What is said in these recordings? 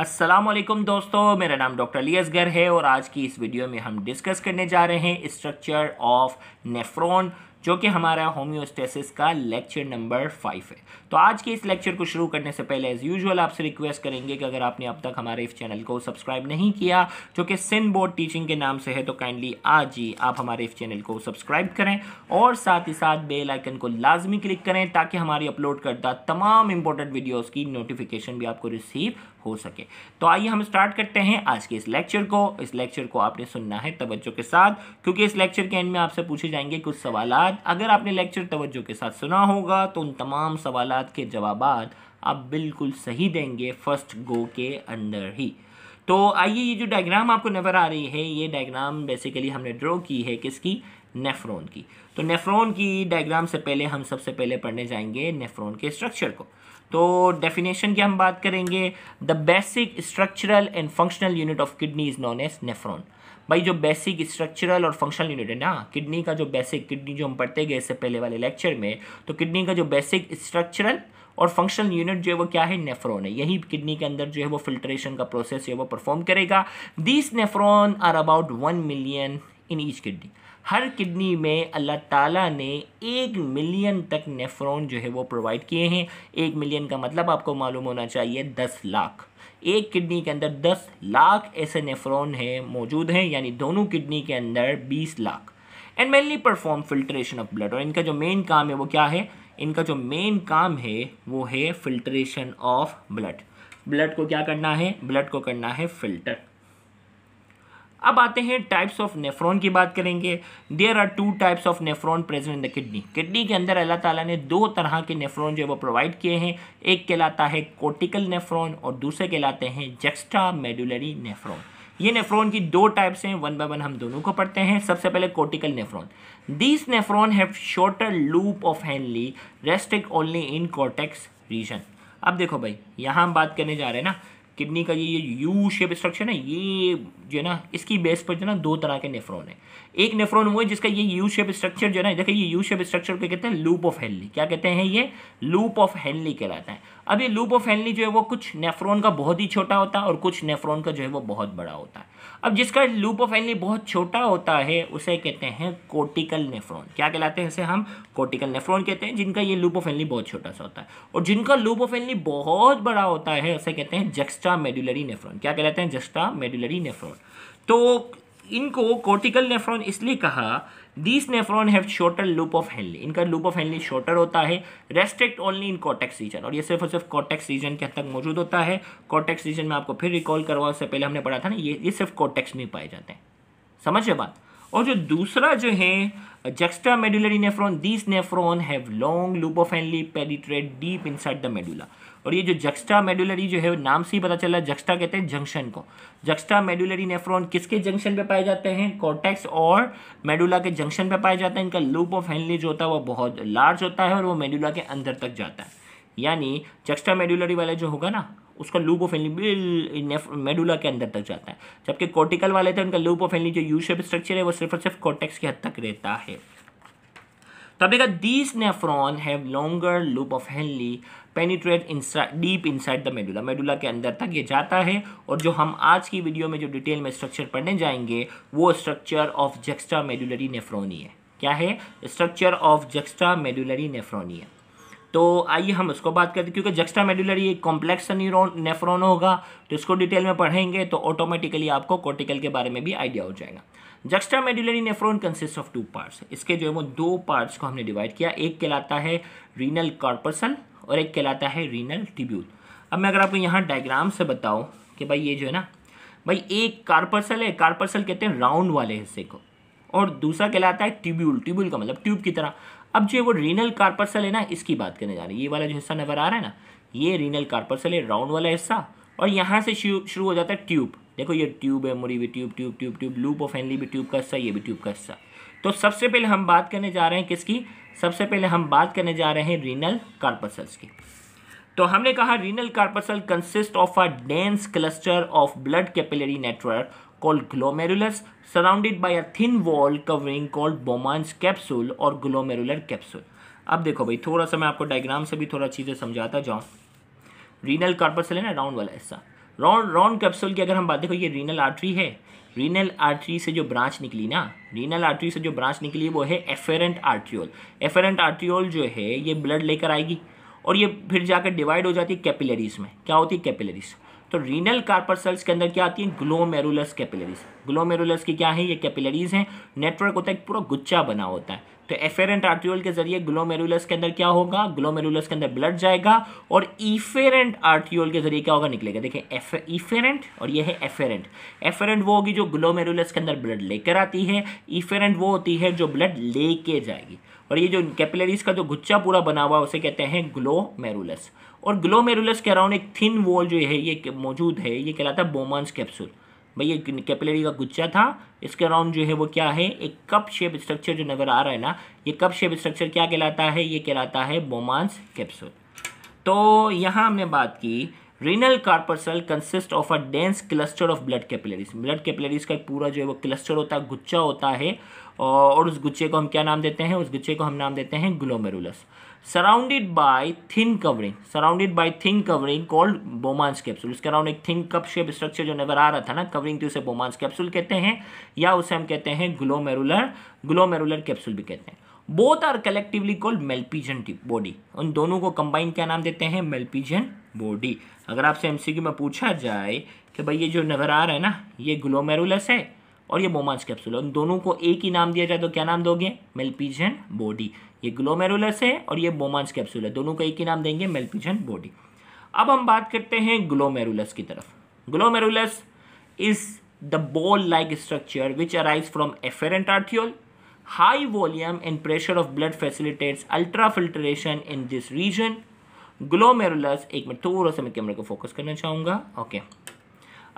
असलम दोस्तों मेरा नाम डॉक्टर अली असगर है और आज की इस वीडियो में हम डिस्कस करने जा रहे हैं स्ट्रक्चर ऑफ नेफ्रॉन जो कि हमारा होम्योस्टेसिस का लेक्चर नंबर फाइव है तो आज के इस लेक्चर को शुरू करने से पहले एज़ यूजुअल आपसे रिक्वेस्ट करेंगे कि अगर आपने अब तक हमारे इस चैनल को सब्सक्राइब नहीं किया जो कि सिन बोर्ड टीचिंग के नाम से है तो काइंडली आज ही आप हमारे इस चैनल को सब्सक्राइब करें और साथ ही साथ बेल आइकन को लाजमी क्लिक करें ताकि हमारी अपलोड करदा तमाम इंपॉर्टेंट वीडियोज़ की नोटिफिकेशन भी आपको रिसीव हो सके तो आइए हम स्टार्ट करते हैं आज के इस लेक्चर को इस लेक्चर को आपने सुनना है तवज्जो के साथ क्योंकि इस लेक्चर के एंड में आपसे पूछे जाएंगे कुछ सवाल अगर आपने लेक्चर तवज्जो के साथ सुना होगा तो उन तमाम सवाल के जवाब आप बिल्कुल सही देंगे फर्स्ट गो के अंदर ही तो आइए ये जो डायग्राम आपको नज़र आ रही है ये डायग्राम बेसिकली हमने ड्रॉ की है किसकी नेफ्रॉन की तो नेफ्रॉन की डायग्राम से पहले हम सबसे पहले पढ़ने जाएंगे नेफ्रॉन के स्ट्रक्चर को तो डेफिनेशन की हम बात करेंगे the basic structural and functional unit of kidney is known as nephron भाई जो बेसिक स्ट्रक्चरल और फंक्शनल यूनिट है ना किडनी का जो बेसिक किडनी जो हम पढ़ते गए इससे पहले वाले लेक्चर में तो किडनी का जो बेसिक स्ट्रक्चरल और फंक्शनल यूनिट जो है वो क्या है नेफ्रॉन है यही किडनी के अंदर जो है वो फिल्ट्रेशन का प्रोसेस जो है वो परफॉर्म करेगा this nephron are about one million in each kidney हर किडनी में अल्लाह ताला ने एक मिलियन तक नेफ्रॉन जो है वो प्रोवाइड किए हैं एक मिलियन का मतलब आपको मालूम होना चाहिए दस लाख एक किडनी के अंदर दस लाख ऐसे नेफ्रॉन हैं मौजूद हैं यानी दोनों किडनी के अंदर बीस lakh and mainly perform filtration of blood और इनका जो मेन काम है वो क्या है इनका जो मेन काम है वो है फिल्ट्रेशन ऑफ ब्लड ब्लड को क्या करना है ब्लड को करना है फिल्टर अब आते हैं टाइप्स ऑफ नेफ्रॉन की बात करेंगे there are two types of nephron present in the kidney kidney के अंदर अल्लाह ताला ने दो तरह के नेफ्रॉन जो है वो प्रोवाइड किए हैं एक कहलाता है कोर्टिकल नेफ्रॉन और दूसरे कहलाते हैं जेक्स्ट्रा मेडुलरी नेफ्रॉन ये नेफ्रॉन की दो टाइप्स हैं वन बाय वन हम दोनों को पढ़ते हैं सबसे पहले cortical nephron this nephron have shorter loop of Henle restricted only in cortex region अब देखो भाई यहाँ हम बात करने जा रहे हैं ना किडनी का ये ये यू शेप स्ट्रक्चर है ये जो है ना इसकी बेस पर जो है ना दो तरह के नेफ्रॉन है एक नेफ्रॉन वो है जिसका ये यू शेप स्ट्रक्चर जो है ना देखिए ये यू शेप स्ट्रक्चर को कहते हैं लूप ऑफ हेनली क्या कहते हैं ये लूप ऑफ हेनली कहलाता है अब ये लूप ऑफ हेनली जो है वो कुछ नेफ्रॉन का बहुत ही छोटा होता है और कुछ नेफ्रॉन का जो है वो बहुत बड़ा होता है अब जिसका लूप ऑफ एनली बहुत छोटा होता है उसे कहते हैं कोटिकल नेफ्रॉन क्या कहलाते हैं इसे हम कोटिकल नेफ्रॉन कहते हैं जिनका ये लूप ऑफ एनली बहुत छोटा सा होता है और जिनका लूप ऑफ एनली बहुत बड़ा होता है उसे कहते हैं जक्स्टा मेडुलरी नेफ्रॉन क्या कहलाते हैं जक्स्ट्रा मेडुलरी नेफ्रॉन तो इनको कोर्टिकल नेफ्रॉन इसलिए कहा this nephron have shorter loop of Henle इनका लूप ऑफ हेनली शॉर्टर होता है restrict only in cortex region और ये सिर्फ और सिर्फ कॉटेक्स रीजन के हद तक मौजूद होता है कॉटेक्स रीजन में आपको फिर रिकॉल करवा उससे पहले हमने पढ़ा था ना ये ये सिर्फ कॉटेक्स में पाए जाते हैं समझ रहे बात और जो दूसरा जो है medullary nephron this nephron have long loop of Henle penetrate deep inside the medulla और ये जो जक्स्टा मेडुलरी जो है नाम से ही पता चला जक्स्टा कहते हैं जंक्शन को जक्स्टा मेडुलरी नेफ्रॉन किसके जंक्शन पे पाए जाते हैं कॉटेक्स और मेडुला के जंक्शन पे पाए जाते हैं इनका लूप ऑफ हेनली जो होता है वो बहुत लार्ज होता है और वो मेडुला के अंदर तक जाता है यानी जक्स्ट्रा मेडुलरी वाला जो होगा ना उसका लूप ऑफ एनली बिल मेडुला के अंदर तक जाता है जबकि कॉर्टिकल वाले थे उनका लूप ऑफ एनली जो यू शेप स्ट्रक्चर है वो सिर्फ और सिर्फ कॉर्टेक्स के हद तक रहता है तब एक these nephron have longer loop of Henle penetrate penetrate deep inside the medulla medulla के अंदर तक ये जाता है और जो हम आज की वीडियो में जो डिटेल में स्ट्रक्चर पढ़ने जाएंगे वो structure of juxta medullary nephron है क्या है structure of juxta medullary nephron है तो आइए हम उसको बात करते हैं क्योंकि जक्स्ट्रा मेडुलरी एक कॉम्प्लेक्स न्यूरोन नेफ्रोन होगा तो इसको डिटेल में पढ़ेंगे तो ऑटोमेटिकली आपको कॉर्टिकल के बारे में भी आइडिया हो जाएगा juxta medullary nephron consist of two parts इसके जो है वो दो पार्ट्स को हमने डिवाइड किया एक कहलाता है रीनल कॉर्पसल और एक कहलाता है रीनल टिब्यूल अब मैं अगर आपको यहाँ डायग्राम से बताऊँ कि भाई ये जो है ना भाई एक कार्पर्सल है कार्पर्सल कहते हैं राउंड वाले हिस्से को और दूसरा कहलाता है ट्यूब्यूल ट्यूब्यूल का मतलब ट्यूब की तरह अब जो है वो रीनल कार्पर्सल है ना इसकी बात करने जा रहे हैं ये वाला जो हिस्सा नज़र आ रहा है ना ये रीनल कार्पर्सल है राउंड वाला हिस्सा और यहाँ से शुरू हो जाता है ट्यूब देखो ये ट्यूब है मुरी भी tube tube tube tube loop of Henle भी ट्यूब का हिस्सा ये भी ट्यूब का हिस्सा तो सबसे पहले हम बात करने जा रहे हैं किसकी सबसे पहले हम बात करने जा रहे हैं रीनल कार्पसल्स की तो हमने कहा renal corpuscle consist of a dense cluster of blood capillary network called glomerulus surrounded by a thin wall covering called Bowman's capsule or glomerular capsule अब देखो भाई थोड़ा सा मैं आपको डायग्राम से भी थोड़ा चीज़ें समझाता जाऊँ रीनल कार्पस लेना राउंड वाला ऐसा राउंड राउंड कैप्सूल की अगर हम बात देखो ये रीनल आर्टरी है रीनल आर्टरी से जो ब्रांच निकली ना रीनल आर्टरी से जो ब्रांच निकली वो है एफेरेंट आर्ट्रियोल एफेरेंट आर्ट्रियोल जो है ये ब्लड लेकर आएगी और ये फिर जाकर डिवाइड हो जाती है कैपिलरीज में क्या होती है कैपिलरीज तो रीनल कार्पर सेल्स के अंदर क्या आती है ग्लोमेरुलस कैपिलरीज ग्लोमेरुलस की क्या है ये कैपिलरीज हैं नेटवर्क होता है पूरा गुच्छा बना होता है तो एफेरेंट आर्ट्रियोल के जरिए ग्लोमेरुलस के अंदर क्या होगा ग्लोमेरुलस के अंदर ब्लड जाएगा और इफेरेंट आर्ट्रियोल के जरिए क्या होगा निकलेगा देखिए इफेरेंट और ये है एफेरेंट एफेरेंट वो होगी जो ग्लोमेरुलस के अंदर ब्लड लेकर आती है इफेरेंट वो होती है जो ब्लड लेके जाएगी और ये जो कैपिलरीज का जो गुच्छा पूरा बना हुआ है उसे कहते हैं ग्लोमेरुलस और ग्लोमेरुलस के अराउंड एक थिन वॉल जो है ये मौजूद है ये कहलाता है बोमांस कैप्सूल भाई ये कैपिलरी का गुच्छा था इसके अराउंड जो है वो क्या है एक कप शेप स्ट्रक्चर जो नज़र आ रहा है ना ये कप शेप स्ट्रक्चर क्या कहलाता है ये कहलाता है बोमांस कैप्सूल तो यहाँ हमने बात की renal corpuscle consist of a dense cluster of blood capillaries blood capillaries का पूरा जो है वो क्लस्टर होता है गुच्छा होता है और उस गुच्छे को हम क्या नाम देते हैं उस गुच्छे को हम नाम देते हैं glomerulus surrounded by thin covering surrounded by thin covering called Bowman's capsule इसके अराउंड एक थिन कप शेप स्ट्रक्चर जो नजर आ रहा था ना कवरिंग थी तो उसे बोमांस कैप्सूल कहते हैं या उसे हम कहते हैं ग्लोमेरुलर ग्लोमेरुलर कैप्सूल भी कहते हैं both are collectively called Malpighian body उन दोनों को कंबाइन क्या नाम देते हैं मेल्पीजन बॉडी अगर आपसे एमसीक्यू में पूछा जाए कि भाई ये जो नजर आ रहा है ना ये ग्लोमेरुलस है और ये मोमांस कैप्सूल उन दोनों को एक ही नाम दिया जाए तो क्या नाम दोगे मेलपीजन बॉडी ये ग्लोमेरुलस है और ये मोमांस कैप्सूल है दोनों को एक ही नाम देंगे मेलपीजन बॉडी अब हम बात करते हैं ग्लोमेरुलस की तरफ glomerulus is the ball like structure which arise from afferent arteriole high volume and pressure of blood facilitates ultra filtration in this region glomerulus एक मिनट थोड़ा सा मैं कैमरे को फोकस करना चाहूँगा ओके okay.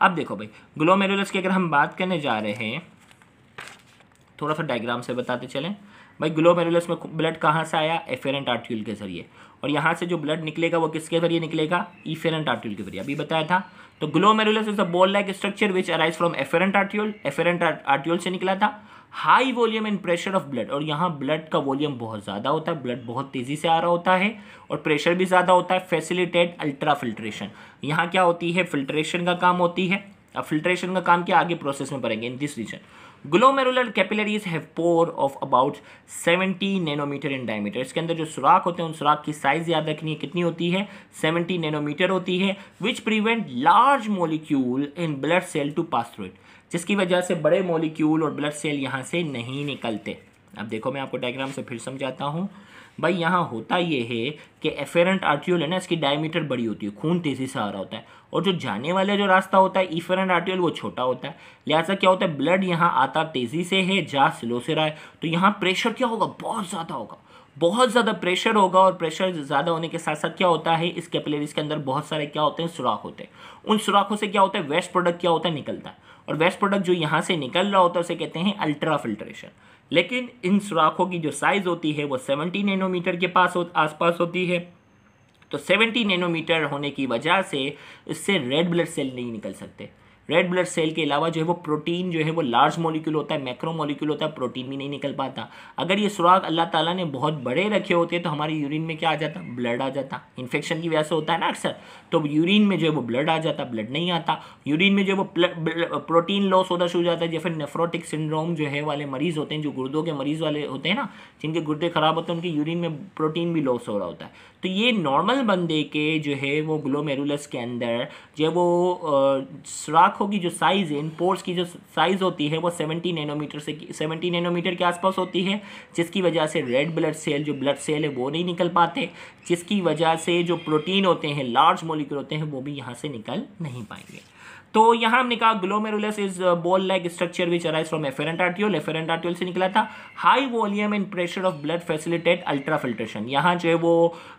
अब देखो भाई ग्लोमेरुलस की अगर हम बात करने जा रहे हैं थोड़ा सा डायग्राम से बताते चलें भाई ग्लोमेरुलस में ब्लड कहाँ से आया एफेरेंट आर्ट्यूल के जरिए और यहाँ से जो ब्लड निकलेगा वो किसके जरिए निकलेगा ईफेरेंट आर्ट्यूल के जरिए अभी बताया था तो glomerulus is a ball like structure which arise from afferent arteriole afferent arteriole से निकला था high volume in pressure of blood और यहाँ ब्लड का वॉल्यूम बहुत ज़्यादा होता है ब्लड बहुत तेज़ी से आ रहा होता है और प्रेशर भी ज़्यादा होता है फैसिलिटेट अल्ट्रा फिल्ट्रेशन यहाँ क्या होती है फिल्ट्रेशन का काम होती है अब फिल्ट्रेशन का काम क्या आगे प्रोसेस में पड़ेंगे in this region glomerular capillaries have pore of about 70 nanometer in diameter इसके अंदर जो सुराख होते हैं उन सुराख की साइज याद रखनी है कितनी होती है 70 नैनोमीटर होती है which prevent large molecule in blood cell to pass through it जिसकी वजह से बड़े मोलिक्यूल और ब्लड सेल यहाँ से नहीं निकलते अब देखो मैं आपको डायग्राम से फिर समझाता हूँ भाई यहाँ होता ये है कि एफेरेंट आर्ट्यूल है ना इसकी डायमीटर बड़ी होती है खून तेज़ी से आ रहा होता है और जो जाने वाला जो रास्ता होता है ईफर एंड आर्टियल वो छोटा होता है लिहाजा क्या होता है ब्लड यहाँ आता तेज़ी से है जा स्लो से रहा है तो यहाँ प्रेशर क्या होगा बहुत ज़्यादा होगा बहुत ज़्यादा प्रेशर होगा और प्रेशर ज़्यादा होने के साथ साथ क्या होता है इस कैपिलरीज के अंदर बहुत सारे क्या होते हैं सुराख होते हैं उन सुराखों से क्या होता है वेस्ट प्रोडक्ट क्या होता है निकलता है और वेस्ट प्रोडक्ट जो यहाँ से निकल रहा होता है उसे कहते हैं अल्ट्रा फिल्ट्रेशन लेकिन इन सुराखों की जो साइज़ होती है वो सेवनटीन नैनोमीटर के पास हो आसपास होती है तो 70 नैनोमीटर होने की वजह से इससे रेड ब्लड सेल नहीं निकल सकते रेड ब्लड सेल के अलावा जो है वो प्रोटीन जो है वो लार्ज मॉलिक्यूल होता है मैक्रो मॉलिक्यूल होता है प्रोटीन भी नहीं निकल पाता अगर ये सुराग अल्लाह ताला ने बहुत बड़े रखे होते तो हमारे यूरिन में क्या आ जाता ब्लड आ जाता इन्फेक्शन की वजह से होता है ना अक्सर तो यूरिन में जो है वो ब्लड आ जाता ब्लड नहीं आता यूरिन में जो है वो प्रोटीन लॉस होता शुरू हो जाता है जैसे नेफ्रोटिक सिंड्रोम जो है वाले मरीज़ होते हैं जो गुर्दों के मरीज़ वाले होते हैं ना जिनके गुर्दे ख़राब होते हैं उनके यूरिन में प्रोटीन भी लॉस हो रहा होता है तो ये नॉर्मल बंदे के जो है वो ग्लोमेरुलस के अंदर जो है वो सुराग आंखों की जो साइज़ है इन पोर्स की जो साइज़ होती है वो सेवेंटी नैनोमीटर से सेवेंटी नैनोमीटर के आसपास होती है जिसकी वजह से रेड ब्लड सेल जो ब्लड सेल है वो नहीं निकल पाते जिसकी वजह से जो प्रोटीन होते हैं लार्ज मोलिक्यूल होते हैं वो भी यहाँ से निकल नहीं पाएंगे तो यहाँ हमने कहा glomerulus is ball like structure which arise from afferent arteriole afferent arteriole से निकला था high volume and pressure of blood facilitate ultra filtration यहाँ जो है वो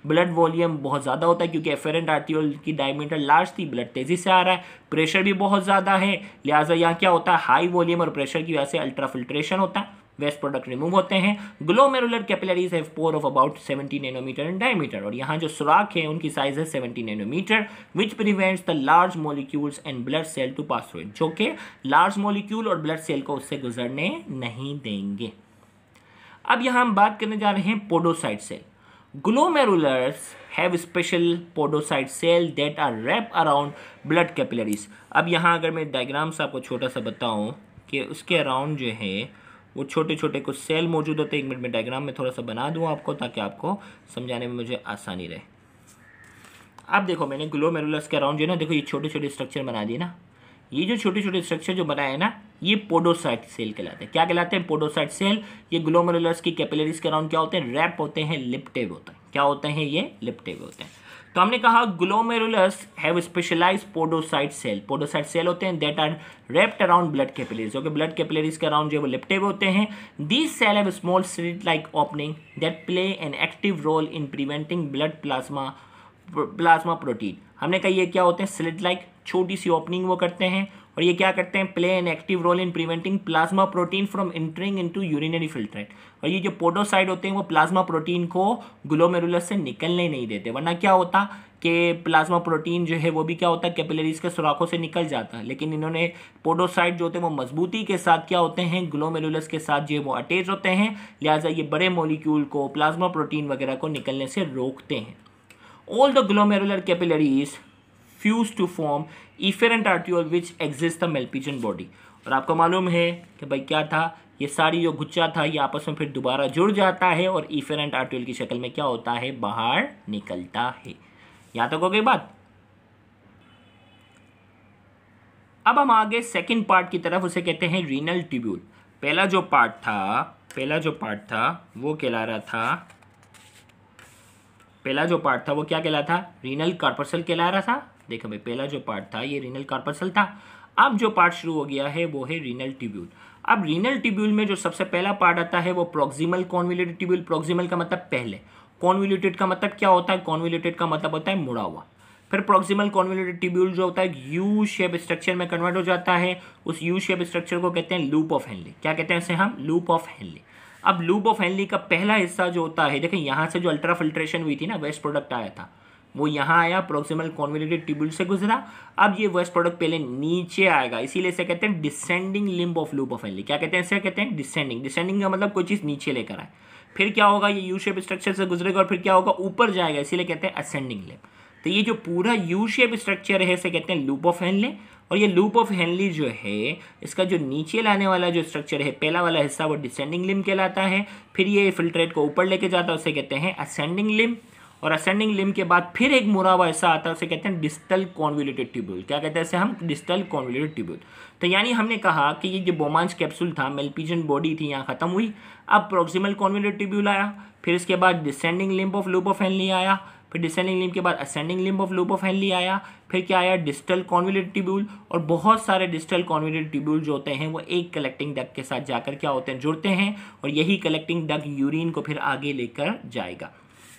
ब्लड वॉल्यूम बहुत ज़्यादा होता है क्योंकि एफेरेंट आर्ट्यूल की डायमीटर लार्ज थी ब्लड तेजी से आ रहा है प्रेशर भी बहुत ज़्यादा है लिहाजा यहाँ क्या होता है हाई वॉल्यूम और प्रेशर की वजह से अल्ट्रा फिल्ट्रेशन होता है वेस्ट प्रोडक्ट रिमूव होते हैं glomerular capillaries have pore of about 70 nanometer in diameter और यहाँ जो सुराख है उनकी साइज है 70 nanometer which prevents the large molecules and blood cell to pass through जो कि लार्ज मोलिक्यूल और ब्लड सेल को उससे गुजरने नहीं देंगे अब यहाँ हम बात करने जा रहे हैं podocyte cell glomerulus have special podocyte cell that are wrap around blood capillaries अब यहाँ अगर मैं डायग्राम से आपको छोटा सा बताऊँ कि उसके अराउंड जो है वो छोटे छोटे कुछ सेल मौजूद होते हैं एक मिनट में डायग्राम में थोड़ा सा बना दूँ आपको ताकि आपको समझाने में मुझे आसानी रहे अब देखो मैंने ग्लो मेरुलस के अराउंड जो है ना देखो ये छोटे छोटे स्ट्रक्चर बना दिए ना ये जो छोटे छोटे स्ट्रक्चर जो बनाए हैं ना ये पोडोसाइट सेल कहलाते हैं क्या कहलाते हैं पोडोसाइट सेल ये ग्लोमेरुलस की कैपिलरीज के अराउंड क्या होते हैं रैप होते हैं लिपटेव होते हैं क्या होते हैं ये लिपटेव होते हैं तो हमने कहा glomerulus have specialize podocyte cell podocyte cell होते हैं that are wrapped around blood capillaries okay blood capillaries के अराउंड जो वो लिपटे हुए होते हैं this cell have small slit like opening that play an active role in preventing blood plasma plasma protein हमने कहा ये क्या होते हैं स्लिट लाइक छोटी सी ओपनिंग वो करते हैं और ये क्या करते हैं play an active role in preventing plasma protein from entering into urinary filtrate और ये जो पोडोसाइड होते हैं वो प्लाज्मा प्रोटीन को ग्लोमेरुलस से निकलने नहीं देते वरना क्या होता कि प्लाज्मा प्रोटीन जो है वो भी क्या होता है कैपिलरीज के सुराखों से निकल जाता है लेकिन इन्होंने पोडोसाइड जो होते हैं वो मजबूती के साथ क्या होते हैं ग्लोमेरुलस के साथ जो है वो अटैच होते हैं लिहाजा ये बड़े मोलिक्यूल को प्लाज्मा प्रोटीन वगैरह को निकलने से रोकते हैं all the glomerular capillaries fuse to form efferent arteriole which exist the Malpighian body और आपको मालूम है कि भाई क्या था ये सारी जो गुच्छा था ये आपस में फिर दोबारा जुड़ जाता है और इफेरेंट आर्ट्यूल की शक्ल में क्या होता है बाहर निकलता है यहाँ तक हो गई बात अब हम आगे सेकेंड पार्ट की तरफ उसे कहते हैं रीनल ट्यूब्यूल पहला जो पार्ट था पहला जो पार्ट था वो कहला रहा था पहला जो पार्ट था वो क्या कहला था रीनल कार्पसल कहला रहा था देखो भाई पहला जो पार्ट था ये रीनल कार्पसल था अब जो पार्ट शुरू हो गया है वो है रीनल ट्यूब्यूल अब रीनल ट्यूब्यूल में जो सबसे पहला पार्ट आता है वो प्रोक्सिमल कॉन्विलेटेड ट्यूब्यूल प्रोक्सिमल का मतलब पहले कॉन्विलेटेड का मतलब क्या होता है कॉन्विलेटेड का मतलब होता है मुड़ा हुआ फिर प्रोक्सिमल कॉन्विलेटेड ट्यूब्यूल जो होता है यू शेप स्ट्रक्चर में कन्वर्ट हो जाता है उस यू शेप स्ट्रक्चर को कहते हैं लूप ऑफ हेनली क्या कहते हैं उसे हम लूप ऑफ हेनली अब लूप ऑफ हेनली का पहला हिस्सा जो होता है देखें यहाँ से जो अल्ट्रा फिल्ट्रेशन हुई थी ना वेस्ट प्रोडक्ट आया था वो यहाँ आया प्रोक्सीमल कॉन्वेटेड ट्यूबुल से गुजरा अब ये वेस्ट प्रोडक्ट पहले नीचे आएगा इसीलिए इसे कहते हैं descending limb of loop of Henle क्या कहते हैं इसे कहते हैं डिसेंडिंग डिसेंडिंग का मतलब कोई चीज़ नीचे लेकर आए फिर क्या होगा ये यू शेप स्ट्रक्चर से गुजरेगा और फिर क्या होगा ऊपर जाएगा इसीलिए कहते हैं असेंडिंग लिम्ब तो ये जो पूरा यू शेप स्ट्रक्चर है इसे कहते हैं लूप ऑफ एनली और ये लूप ऑफ हेनली जो है इसका जो नीचे लाने वाला जो स्ट्रक्चर है पहला वाला हिस्सा वो डिसेंडिंग लिम कहलाता है फिर ये फिल्ट्रेट को ऊपर लेके जाता है उसे कहते हैं असेंडिंग लिम्ब और असेंडिंग लिम्ब के बाद फिर एक मुराब ऐसा आता है उसे कहते हैं डिस्टल कॉन्विलेटेड ट्यूब्यूल क्या कहते हैं इसे हम डिस्टल कॉन्विलेटेड ट्यूब्यूल तो यानी हमने कहा कि ये जो बोमांस कैप्सूल था मेलपीजन बॉडी थी यहाँ खत्म हुई अब प्रोक्सिमल कॉन्विलेटेड ट्यूब्यूल आया फिर इसके बाद descending limb of loop of Henle आया फिर डिसेंडिंग लिम्ब के बाद ascending limb of loop of Henle आया फिर क्या आया डिस्टल कॉन्विलेट ट्यूब्यूल और बहुत सारे डिस्टल कॉन्विलेट ट्यूब्यूल जो होते हैं वो एक कलेक्टिंग डक के साथ जाकर क्या होते हैं जुड़ते हैं और यही कलेक्टिंग डक यूरिन को फिर आगे लेकर जाएगा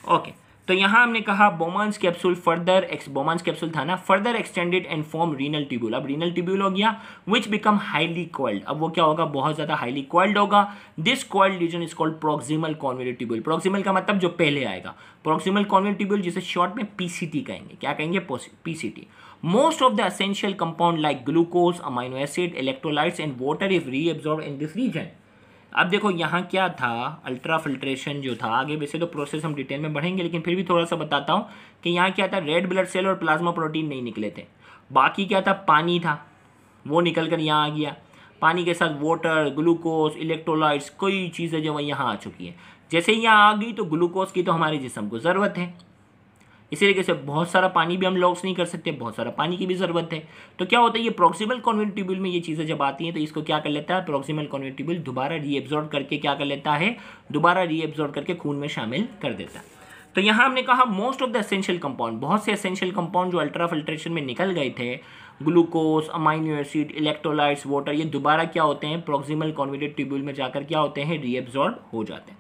ओके okay. तो यहां हमने कहा Bowman's capsule further ex Bowman's capsule था ना further extended and form renal tubule अब रीनल ट्यूब्यूल हो गया विच बिकम हाईली कॉल्ड अब वो क्या होगा बहुत ज़्यादा हाईली कॉल्ड होगा this coiled region is called proximal convoluted tubule proximal का मतलब जो पहले आएगा प्रोक्सिमल कॉन्वेट ट्यूब्यूल जिसे शॉर्ट में पीसीटी कहेंगे क्या कहेंगे PCT most of the essential compound like glucose amino acid electrolytes and water is reabsorb in this region अब देखो यहाँ क्या था अल्ट्रा फिल्ट्रेशन जो था आगे वैसे तो प्रोसेस हम डिटेल में बढ़ेंगे लेकिन फिर भी थोड़ा सा बताता हूँ कि यहाँ क्या था रेड ब्लड सेल और प्लाज्मा प्रोटीन नहीं निकले थे बाकी क्या था पानी था वो निकल कर यहाँ आ गया पानी के साथ वाटर ग्लूकोज इलेक्ट्रोलाइट्स कई चीज़ें जो वह यहाँ आ चुकी हैं जैसे ही यहाँ आ गई तो ग्लूकोज की तो हमारे जिसम को ज़रूरत है इसी तरीके से बहुत सारा पानी भी हम लॉस नहीं कर सकते बहुत सारा पानी की भी ज़रूरत है तो क्या होता है ये प्रोक्सीमल कॉन्वेंट ट्यूबल में ये चीज़ें जब आती हैं तो इसको क्या कर लेता है प्रोक्सीमल कॉन्वेंट दोबारा रीएब्जॉर्व करके क्या कर लेता है दोबारा रीएब्जॉर्व करके खून में शामिल कर देता है तो यहाँ हमने कहा most of the essential compound बहुत से एसेंशियल कंपाउंड जो अल्ट्रा फिल्ट्रेशन में निकल गए थे glucose amino acid electrolytes water ये दोबारा क्या होते हैं प्रोक्सिमल कॉन्वेटेड ट्यूब्यूल में जाकर क्या होते हैं रीएब्जॉर्ब हो जाते हैं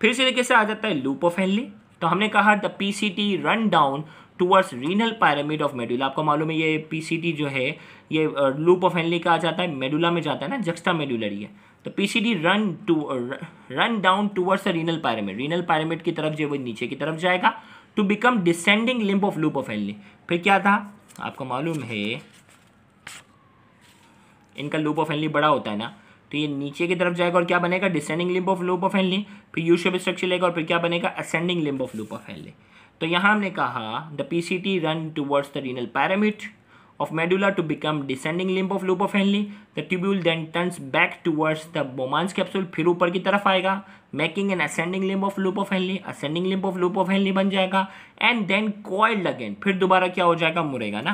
फिर इसी तरीके से आ जाता है लूप ऑफ हेनली तो हमने कहा the P C T run down towards renal pyramid of medulla आपको मालूम है ये पीसीटी जो है ये लूप ऑफ हेनली आ जाता है मेडुला में जाता है ना जक्स्टा मेडुलरी है तो P run to run down towards the renal pyramid renal pyramid की तरफ जो वो नीचे की तरफ जाएगा to become descending limb of loop of Henle फिर क्या था आपको मालूम है इनका लूप ऑफ हेनली बड़ा होता है ना तो ये नीचे की तरफ जाएगा और क्या बनेगा descending limb of loop of Henle फिर यू शेप स्ट्रक्चर लेगा और फिर क्या बनेगा ascending limb of loop of Henle तो यहाँ हमने कहा the P C T run towards the renal pyramid of medulla to become descending limb of loop of Henle the tubule then turns back towards the Bowman's capsule फिर ऊपर की तरफ आएगा making an ascending limb of loop of एनली ascending limb of loop of Henle बन जाएगा and then coiled again फिर दोबारा क्या हो जाएगा मुरेगा ना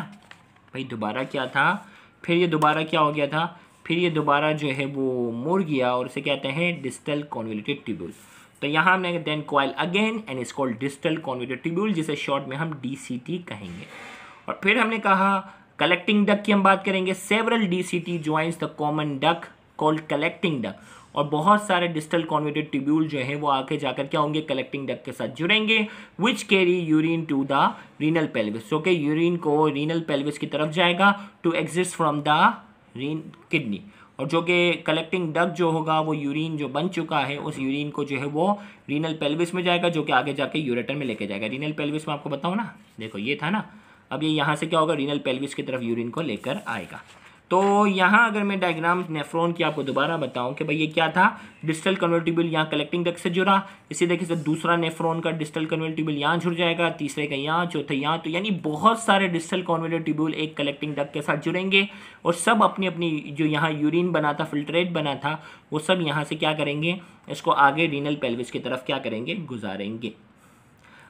भाई दोबारा क्या था फिर ये दोबारा क्या हो गया था फिर ये दोबारा जो है वो मुड़ गया और इसे कहते हैं डिस्टल कॉन्विटेड ट्यूब्यूल तो यहाँ हमने then coil again and is called distal convoluted tubule जिसे शॉर्ट में हम डी कहेंगे और फिर हमने कहा कलेक्टिंग डक की हम बात करेंगे several D C T joins the common duct called collecting duct और बहुत सारे डिस्टल कॉन्वेटेड ट्यूब्यूल जो हैं वो आके जाकर क्या होंगे कलेक्टिंग डक के साथ जुड़ेंगे which carry urine to the renal pelvis okay urine को रीनल पेल्विस की तरफ जाएगा to exist from the ren kidney और जो कि कलेक्टिंग डग जो होगा वो यूरिन जो बन चुका है उस यूरिन को जो है वो रीनल पेल्विस में जाएगा जो कि आगे जाके यूरेटर में लेके जाएगा रीनल पेल्विस में आपको बताऊँ ना देखो ये था ना अब ये यहाँ से क्या होगा रीनल पेल्विस की तरफ यूरिन को लेकर आएगा तो यहाँ अगर मैं डायग्राम नेफ्रॉन की आपको दोबारा बताऊँ कि भाई ये क्या था डिस्टल कन्वर्टिबल यहाँ कलेक्टिंग डक से जुड़ा इसी तरीके से दूसरा नेफ्रॉन का डिस्टल कन्वर्टिबल यहाँ जुड़ जाएगा तीसरे का यहाँ चौथे यहाँ तो यानी बहुत सारे डिस्टल कन्वर्टिबल एक कलेक्टिंग डक के साथ जुड़ेंगे और सब अपनी अपनी जो यहाँ यूरिन बना था फिल्ट्रेट बना था वो सब यहाँ से क्या करेंगे इसको आगे रीनल पेल्विस की तरफ क्या करेंगे गुजारेंगे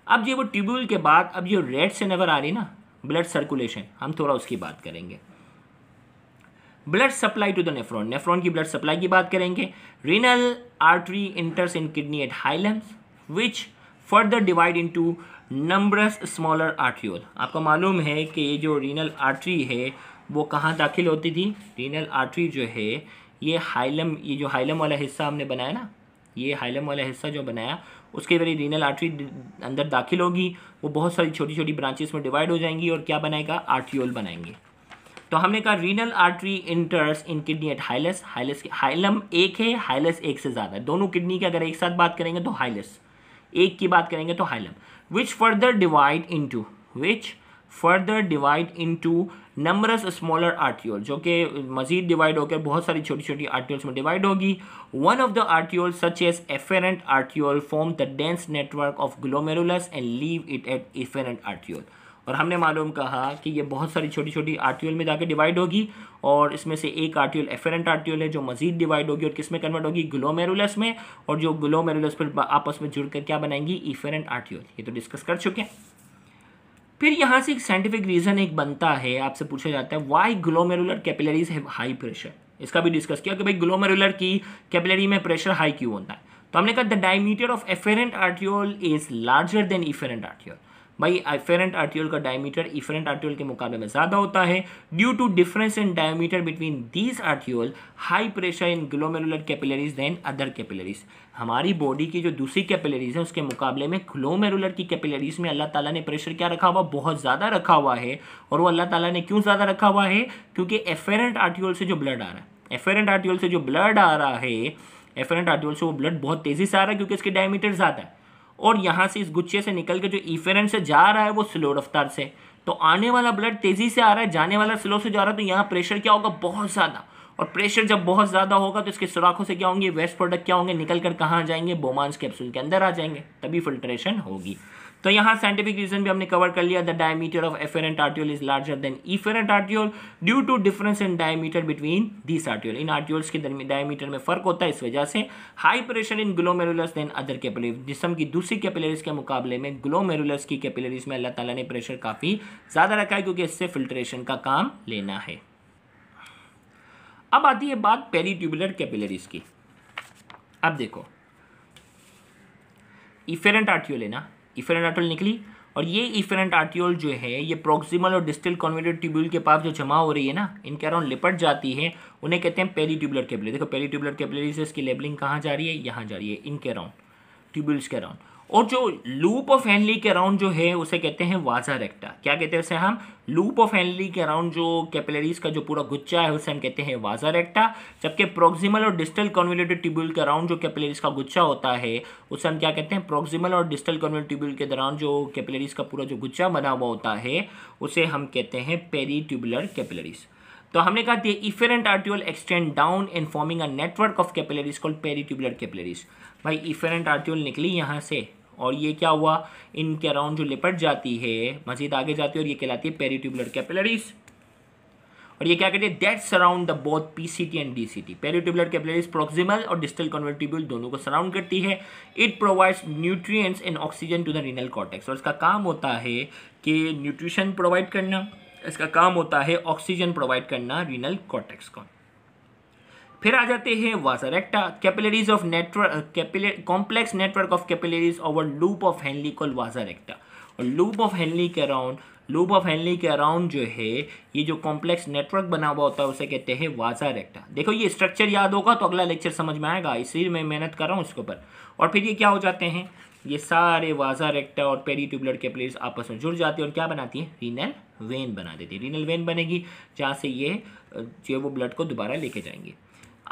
अब ये वो ट्यूब्यूल के बाद अब जो रेड से नज़र आ रही ना ब्लड सर्कुलेशन हम थोड़ा उसकी बात करेंगे blood supply to the nephron nephron की ब्लड सप्लाई की बात करेंगे renal artery enters in kidney at hilum which further divide to numbers smaller arteriole आपको मालूम है कि ये जो रीनल आर्टरी है वो कहाँ दाखिल होती थी रीनल आर्टरी जो है ये हाइलम ये जो हाइलम वाला हिस्सा हमने बनाया ना ये हाइलम वाला हिस्सा जो बनाया उसके जरिए रीनल आर्टरी अंदर दाखिल होगी वो बहुत सारी छोटी छोटी ब्रांचेस में डिवाइड हो जाएंगी और क्या बनाएगा आर्टियोल बनाएंगे तो हमने कहा renal artery enters in kidney at hilus hilus hilum एक है हाइलस एक से ज़्यादा है दोनों किडनी की अगर एक साथ बात करेंगे तो हाइलस एक की बात करेंगे तो hilum which further divide into which further divide into numbers smaller arteriole जो कि मजीद डिवाइड होकर बहुत सारी छोटी छोटी आर्ट्यूल्स में डिवाइड होगी one of the arteriole such as afferent arteriole form the dense network of glomerulus and leave it at efferent arteriole और हमने मालूम कहा कि ये बहुत सारी छोटी छोटी आर्ट्यूल में जाकर डिवाइड होगी और इसमें से एक आर्ट्यूल एफरेंट आर्ट्यूल है जो मजीद डिवाइड होगी और किस में कन्वर्ट होगी ग्लोमेरुलस में और जो ग्लोमेरुलस पर आपस में जुड़कर क्या बनाएंगी इफेरेंट आर्ट्यूल ये तो डिस्कस कर चुके हैं फिर यहाँ से एक साइंटिफिक रीज़न एक बनता है आपसे पूछा जाता है why glomerular capillaries have high pressure इसका भी डिस्कस किया कि भाई ग्लोमेरुलर की कैपिलरी में प्रेशर हाई क्यों होता है तो हमने कहा the diameter of afferent arteriole is larger than efferent arteriole भाई एफेरेंट आर्टियोल का डायमीटर इफरेंट आर्टियोल के मुकाबले में ज़्यादा होता है due to difference in diameter between these arteriole high pressure in glomerular capillaries than other capillaries हमारी body की जो दूसरी कैपिलरीज है उसके मुकाबले में ग्लोमेरुलर की कैपिलरीज में अल्लाह ताला ने प्रेशर क्या रखा हुआ बहुत ज़्यादा रखा हुआ है और वो अल्लाह ताला ने क्यों ज़्यादा रखा हुआ है क्योंकि एफेरेंट आर्टियोल से जो ब्लड आ रहा है एफेरेंट आर्टियोल से जो ब्लड आ रहा है एफरेंट आर्टियोल से वो ब्लड बहुत तेज़ी से आ रहा है क्योंकि इसके डायमीटर ज़्यादा है और यहाँ से इस गुच्छे से निकल के जो ईफेरन से जा रहा है वो स्लो रफ्तार से तो आने वाला ब्लड तेज़ी से आ रहा है जाने वाला स्लो से जा रहा है तो यहाँ प्रेशर क्या होगा बहुत ज़्यादा और प्रेशर जब बहुत ज़्यादा होगा तो इसके सुराखों से क्या होंगे वेस्ट प्रोडक्ट क्या होंगे निकल कर कहाँ जाएंगे बोमांस कैप्सूल के अंदर आ जाएंगे तभी फिल्ट्रेशन होगी तो यहाँ साइंटिफिक रीजन भी हमने कवर कर लिया the diameter of afferent arteriole is larger than efferent arteriole due to difference in diameter between this arteriole इन आर्ट्यूल्स के डायमीटर में फर्क होता है इस वजह से high pressure in glomerulus than other capillary जिसम की दूसरी कैपिलरीज के मुकाबले में ग्लोमेरुलस की कैपिलरीज में अल्लाह ताला ने प्रेशर काफ़ी ज़्यादा रखा है क्योंकि इससे फिल्ट्रेशन का काम लेना है अब आती है बात पेरी ट्यूबुलर कैपिलरीज की अब देखो इफेरेंट आर्ट्यूल है ना इफेरेंट आर्टोल निकली और ये इफेरेंट आर्टियोल जो है ये प्रोक्सिमल और डिस्टल कॉन्वेटेड ट्यूब्यूल के पास जो जमा हो रही है ना इनके अराउंड लिपट जाती है उन्हें कहते हैं ट्यूबुलर कैपिलरी देखो ट्यूबुलर कैपिलरी से इसकी लेबलिंग कहाँ जा रही है यहाँ जा रही है इनके अराउंड ट्यूब्यूल्स के अराउंड और जो लूप ऑफ एनली के अराउंड जो है उसे कहते हैं वाजा रेक्टा क्या कहते हैं उसे हम लूप ऑफ एनली के अराउंड जो कैपिलरीज का जो पूरा गुच्छा है उसे हम कहते हैं वाजा रेक्टा जबकि प्रोक्सिमल और डिस्टल कॉन्वेलेटेड ट्यूब्यूल के अराउंड जो कैपिलरीज का गुच्छा होता है उसे हम क्या कहते हैं प्रोक्सिमल और डिस्टल कॉन्वेलेटेड ट्यूब्यूल के दौरान जो कैपिलरीज का पूरा जो गुच्छा बना हुआ होता है उसे हम कहते हैं पेरी ट्यूबुलर कैपिलरीज तो हमने कहा the efferent arteriole extend down in forming a network of capillaries called tubular capillaries भाई इफेरेंट आर्ट्यूल निकली यहाँ से और ये क्या हुआ इनके अराउंड जो लिपट जाती है मजीद आगे जाती है और ये कहलाती है पेरीट्यूबुलर कैपिलरीज और ये क्या कहते हैं that surround the both PCT and DCT peritubular capillaries proximal और डिस्टल कन्वर्टिब्यूल दोनों को सराउंड करती है it provides nutrients and oxygen to the renal cortex और इसका काम होता है कि न्यूट्रिशन प्रोवाइड करना इसका काम होता है ऑक्सीजन प्रोवाइड करना रीनल कॉर्टेक्स को फिर आ जाते हैं vasa recta capillaries of network complex network of capillaries over loop of Henle call vasa recta recta और लूप ऑफ हेनली के अराउंड लूप ऑफ हेनली के अराउंड जो है ये जो कॉम्प्लेक्स नेटवर्क बना हुआ होता है उसे कहते हैं वाजा रेक्टा देखो ये स्ट्रक्चर याद होगा तो अगला लेक्चर समझ में आएगा इसलिए मैं मेहनत कर रहा हूँ इसके ऊपर और फिर ये क्या हो जाते हैं ये सारे वाजा और पेरी ट्यूबलर कैपिलरीज आपस में जुड़ जाती है और क्या बनाती है रीनल वेन बना देती है रीनल वेन बनेगी जहाँ से ये uh, जो है वो ब्लड को दोबारा लेके जाएंगे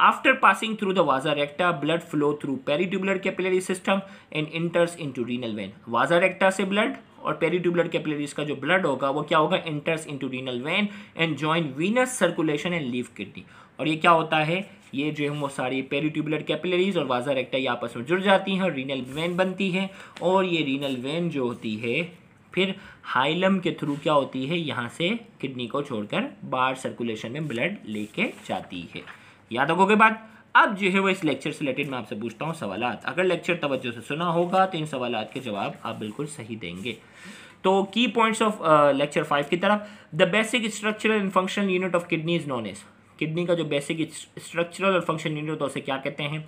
After passing through the vasa recta, blood flow through peritubular capillary system and enters into renal vein. Vasa recta से blood और पेरिट्यूबुलर कैपिलरीज का जो ब्लड होगा वो क्या होगा enters into renal vein and join venous circulation and leave kidney और ये क्या होता है ये जो है वो सारी पेरिट्यूबुलर कैपिलरीज और वाजा रेक्टा ये आपस में जुड़ जाती हैं और रीनल वेन बनती है और ये रीनल वेन जो होती है फिर हाइलम के थ्रू क्या होती है यहाँ से किडनी को छोड़कर बाहर सर्कुलेशन में ब्लड लेके जाती है याद रखोगे बात अब जो है वो इस लेक्चर से रिलेटेड मैं आपसे पूछता हूँ सवाल अगर लेक्चर तवज्जो से सुना होगा तो इन सवाल के जवाब आप बिल्कुल सही देंगे तो की पॉइंट्स ऑफ लेक्चर फाइव की तरफ the basic structural and functional unit of kidney is known as kidney का जो बेसिक स्ट्रक्चरल और फंक्शन यूनिट होता है उसे क्या कहते हैं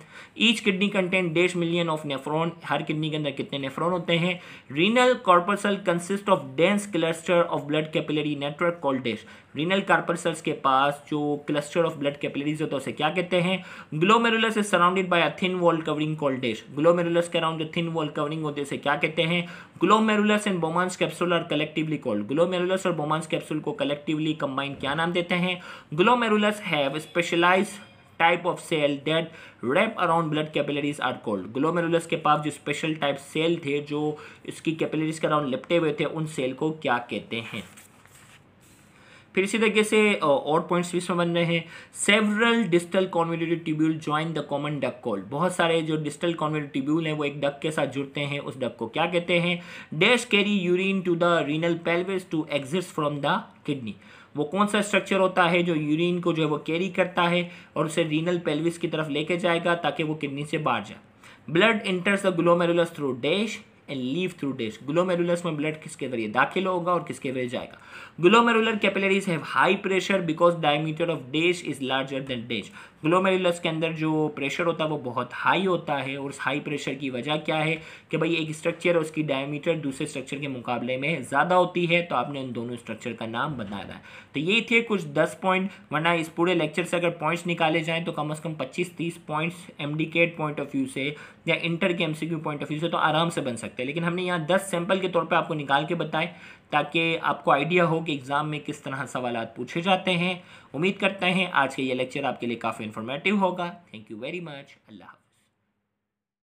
ईच किडनी कंटेंट डेढ़ मिलियन ऑफ नेफ्रॉन हर किडनी के अंदर कितने नेफ्रॉन होते हैं renal corpuscle consist of dense cluster of blood capillary network call dash renal corpuscles के पास जो क्लस्टर ऑफ ब्लड कैपिलरीज होता है उसे क्या कहते हैं glomerulus is surrounded by a thin wall covering call dash glomerulus के अराउंड जो थिन वॉल कवरिंग होती है उसे क्या कहते हैं glomerulus and Bowman's capsule are collectively called glomerulus और बोमांस कैप्सूल को कलेक्टिवली कंबाइन क्या नाम देते हैं glomerulus have specialize type of cell that wrap around blood capillaries are called glomerulus के पास जो स्पेशल टाइप सेल थे जो इसकी कैपिलरीज के अराउंड लिपटे हुए थे उन सेल को क्या कहते हैं फिर इसी तरीके से और पॉइंट्स भी इसमें बन रहे हैं several distal convoluted tubule join the common duct call बहुत सारे जो डिस्टल कॉन्वेटेड ट्यूब्यूल हैं वो एक डक के साथ जुड़ते हैं उस डक को क्या कहते हैं dash carry urine to the renal pelvis to exist from the kidney वो कौन सा स्ट्रक्चर होता है जो यूरिन को जो है वो कैरी करता है और उसे रीनल पेल्विस की तरफ लेके जाएगा ताकि वो किडनी से बाहर जाए blood enters the glomerulus through dash and leave through test glomerulus में ब्लड किसके जरिए दाखिल होगा और किसके जरिए जाएगा glomerular capillaries have high pressure because diameter of dash is larger than dash glomerulus के अंदर जो प्रेशर होता है वो बहुत हाई होता है और उस हाई प्रेशर की वजह क्या है कि भाई एक स्ट्रक्चर उसकी डायमीटर दूसरे स्ट्रक्चर के मुकाबले में ज़्यादा होती है तो आपने उन दोनों स्ट्रक्चर का नाम बताया तो ये थे कुछ दस पॉइंट वरना इस पूरे लेक्चर से अगर पॉइंट्स निकाले जाएँ तो कम अज़ कम पच्चीस तीस पॉइंट्स एम पॉइंट ऑफ व्यू से या इंटर के एम पॉइंट ऑफ व्यू से तो आराम से बन सकते हैं लेकिन हमने यहाँ दस सैम्पल के तौर पर आपको निकाल के बताए ताकि आपको आइडिया हो कि एग्ज़ाम में किस तरह सवाल पूछे जाते हैं उम्मीद करते हैं आज का ये लेक्चर आपके लिए काफ़ी इन्फॉर्मेटिव होगा thank you very much Allah